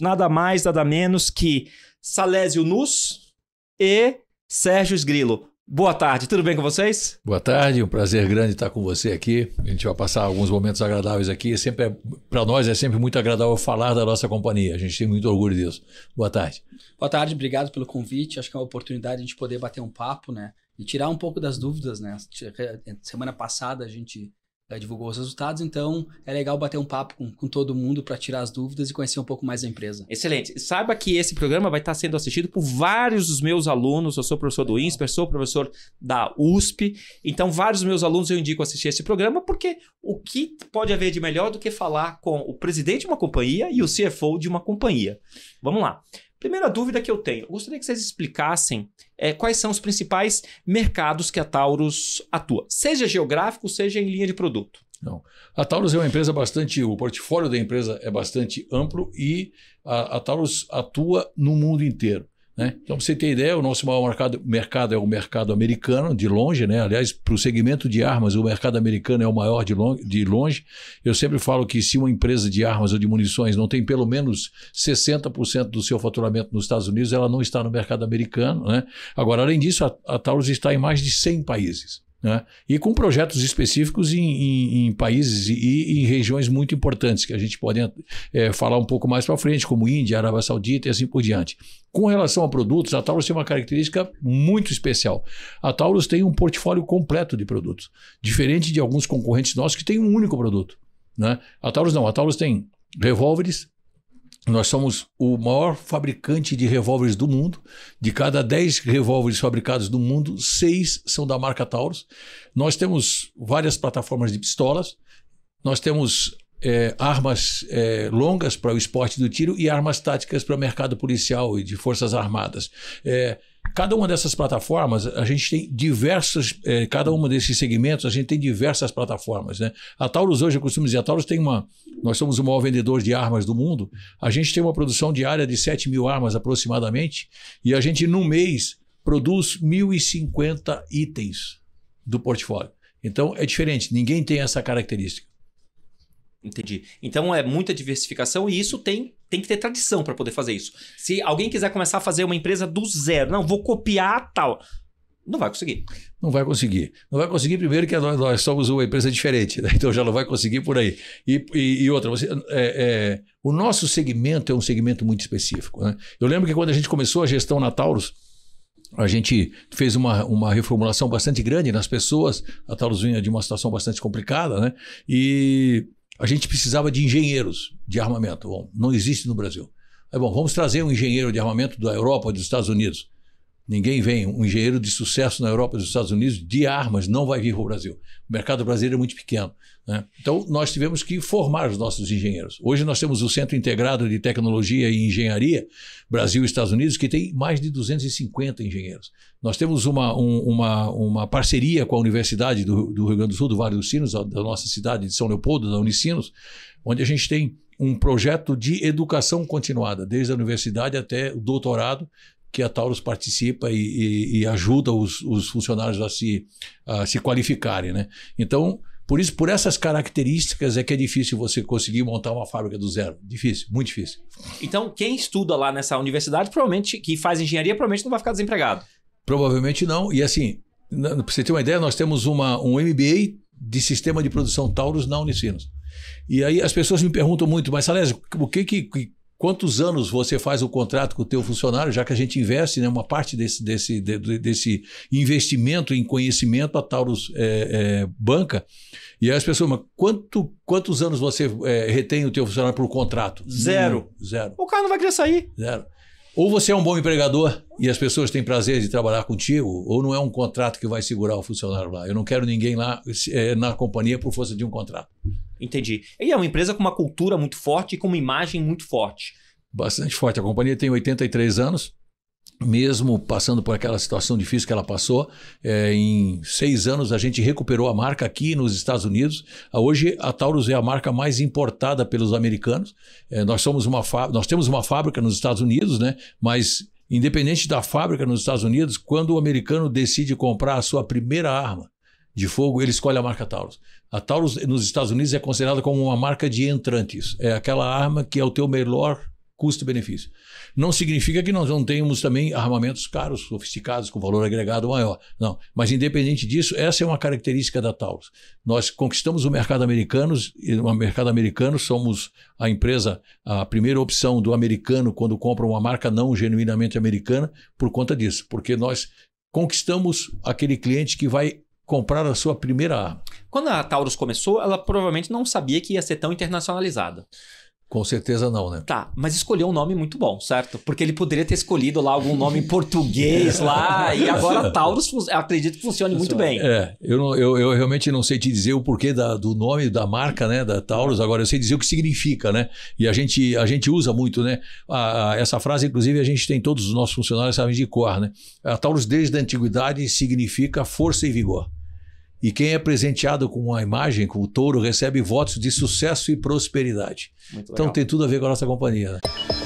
nada mais, nada menos que Salésio Nus e Sérgio Esgrilo. Boa tarde, tudo bem com vocês? Boa tarde, um prazer grande estar com você aqui. A gente vai passar alguns momentos agradáveis aqui. É sempre é, para nós é sempre muito agradável falar da nossa companhia. A gente tem muito orgulho disso. Boa tarde. Boa tarde, obrigado pelo convite. Acho que é uma oportunidade de a gente poder bater um papo, né? E tirar um pouco das dúvidas, né? Semana passada a gente eh, divulgou os resultados, então é legal bater um papo com, com todo mundo para tirar as dúvidas e conhecer um pouco mais a empresa. Excelente. Saiba que esse programa vai estar sendo assistido por vários dos meus alunos. Eu sou professor do INSPER, sou professor da USP, então vários dos meus alunos eu indico assistir esse programa, porque o que pode haver de melhor do que falar com o presidente de uma companhia e o CFO de uma companhia? Vamos lá. Primeira dúvida que eu tenho, eu gostaria que vocês explicassem é, quais são os principais mercados que a Taurus atua, seja geográfico, seja em linha de produto. Não. A Taurus é uma empresa bastante, o portfólio da empresa é bastante amplo e a, a Taurus atua no mundo inteiro. Né? Então, para você ter ideia, o nosso maior mercado, mercado é o mercado americano, de longe, né? Aliás, para o segmento de armas, o mercado americano é o maior de, long, de longe. Eu sempre falo que se uma empresa de armas ou de munições não tem pelo menos 60% do seu faturamento nos Estados Unidos, ela não está no mercado americano, né? Agora, além disso, a, a Taurus está em mais de 100 países. Né? E com projetos específicos em, em, em países e em regiões muito importantes, que a gente pode é, falar um pouco mais para frente, como Índia, Arábia Saudita e assim por diante. Com relação a produtos, a Taurus tem uma característica muito especial. A Taurus tem um portfólio completo de produtos, diferente de alguns concorrentes nossos que têm um único produto. Né? A Taurus não, a Taurus tem revólveres, nós somos o maior fabricante de revólveres do mundo. De cada 10 revólveres fabricados do mundo, 6 são da marca Taurus. Nós temos várias plataformas de pistolas. Nós temos é, armas é, longas para o esporte do tiro e armas táticas para o mercado policial e de forças armadas. É, Cada uma dessas plataformas, a gente tem diversas, eh, cada uma desses segmentos, a gente tem diversas plataformas. Né? A Taurus hoje, eu costumo dizer, a Taurus tem uma. Nós somos o maior vendedor de armas do mundo. A gente tem uma produção diária de 7 mil armas aproximadamente, e a gente, num mês, produz 1.050 itens do portfólio. Então é diferente, ninguém tem essa característica. Entendi. Então é muita diversificação e isso tem, tem que ter tradição para poder fazer isso. Se alguém quiser começar a fazer uma empresa do zero, não, vou copiar tal. Não vai conseguir. Não vai conseguir. Não vai conseguir, primeiro, que nós, nós somos uma empresa diferente, né? então já não vai conseguir por aí. E, e, e outra, você, é, é, o nosso segmento é um segmento muito específico. Né? Eu lembro que quando a gente começou a gestão na Taurus, a gente fez uma, uma reformulação bastante grande nas pessoas. A Taurus vinha de uma situação bastante complicada, né? E a gente precisava de engenheiros de armamento. Bom, não existe no Brasil. bom, vamos trazer um engenheiro de armamento da Europa, dos Estados Unidos. Ninguém vem. Um engenheiro de sucesso na Europa e nos Estados Unidos de armas não vai vir para o Brasil. O mercado brasileiro é muito pequeno. Né? Então, nós tivemos que formar os nossos engenheiros. Hoje, nós temos o Centro Integrado de Tecnologia e Engenharia Brasil e Estados Unidos, que tem mais de 250 engenheiros. Nós temos uma, um, uma, uma parceria com a Universidade do, do, Rio Grande do Sul, do Vale dos Sinos, da nossa cidade de São Leopoldo, da Unicinos, onde a gente tem um projeto de educação continuada, desde a universidade até o doutorado, que a Taurus participa e, e, e ajuda os, os, funcionários a se, a se qualificarem. Né? Então, por isso, por essas características é que é difícil você conseguir montar uma fábrica do zero. Difícil, muito difícil. Então, quem estuda lá nessa universidade, provavelmente, que faz engenharia, provavelmente não vai ficar desempregado. Provavelmente não. E assim, para você ter uma ideia, nós temos uma, um MBA de Sistema de Produção Taurus na Unicinos. E aí as pessoas me perguntam muito, mas Salésio, o que, que, quantos anos você faz o contrato com o teu funcionário, já que a gente investe né, uma parte desse, desse, de, desse investimento em conhecimento a Taurus é, é, Banca. E aí as pessoas, mas quanto, quantos anos você é, retém o teu funcionário por contrato? Zero. zero. O cara não vai querer sair. Zero. Ou você é um bom empregador e as pessoas têm prazer de trabalhar contigo, ou não é um contrato que vai segurar o funcionário lá. Eu não quero ninguém lá é, na companhia por força de um contrato. Entendi. E é uma empresa com uma cultura muito forte e com uma imagem muito forte. Bastante forte. A companhia tem 83 anos. Mesmo passando por aquela situação difícil que ela passou, é, em seis anos a gente recuperou a marca aqui nos Estados Unidos. Hoje a Taurus é a marca mais importada pelos americanos. É, nós, somos uma nós temos uma fábrica nos Estados Unidos, né? mas independente da fábrica nos Estados Unidos, quando o americano decide comprar a sua primeira arma, de fogo, ele escolhe a marca Taurus. A Taurus nos Estados Unidos é considerada como uma marca de entrantes. É aquela arma que é o teu melhor custo-benefício. Não significa que nós não tenhamos também armamentos caros, sofisticados, com valor agregado maior. Não. Mas, independente disso, essa é uma característica da Taurus. Nós conquistamos o mercado americano, e no mercado americano somos a empresa, a primeira opção do americano quando compra uma marca não genuinamente americana, por conta disso. Porque nós conquistamos aquele cliente que vai comprar a sua primeira arma. Quando a Taurus começou, ela provavelmente não sabia que ia ser tão internacionalizada. Com certeza não, né? Tá, mas escolheu um nome muito bom, certo? Porque ele poderia ter escolhido lá algum nome em português lá, e agora Taurus acredito que funcione muito bem. É, eu, não, eu, eu realmente não sei te dizer o porquê da, do nome da marca, né, da Taurus, agora eu sei dizer o que significa, né? E a gente, a gente usa muito, né? A, a, essa frase, inclusive, a gente tem todos os nossos funcionários sabem de cor, né? A Taurus desde a antiguidade significa força e vigor. E quem é presenteado com uma imagem, com o touro, recebe votos de sucesso e prosperidade. então tem tudo a ver com a nossa companhia. Né?